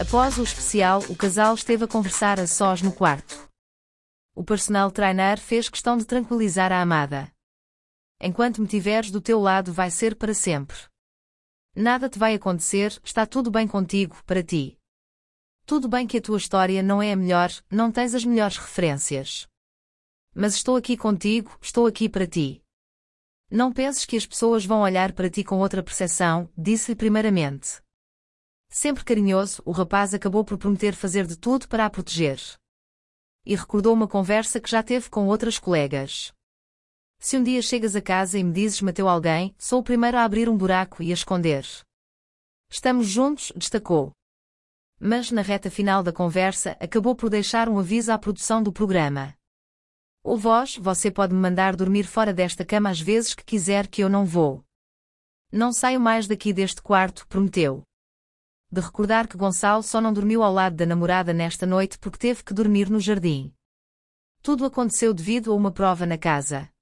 Após o especial, o casal esteve a conversar a sós no quarto. O personal trainer fez questão de tranquilizar a amada. Enquanto me tiveres do teu lado, vai ser para sempre. Nada te vai acontecer, está tudo bem contigo, para ti. Tudo bem que a tua história não é a melhor, não tens as melhores referências. Mas estou aqui contigo, estou aqui para ti. Não penses que as pessoas vão olhar para ti com outra percepção, disse-lhe primeiramente. Sempre carinhoso, o rapaz acabou por prometer fazer de tudo para a proteger. E recordou uma conversa que já teve com outras colegas. Se um dia chegas a casa e me dizes mateu alguém, sou o primeiro a abrir um buraco e a esconder. Estamos juntos, destacou. Mas na reta final da conversa acabou por deixar um aviso à produção do programa. Ou vós, você pode me mandar dormir fora desta cama às vezes que quiser que eu não vou. Não saio mais daqui deste quarto, prometeu de recordar que Gonçalo só não dormiu ao lado da namorada nesta noite porque teve que dormir no jardim. Tudo aconteceu devido a uma prova na casa.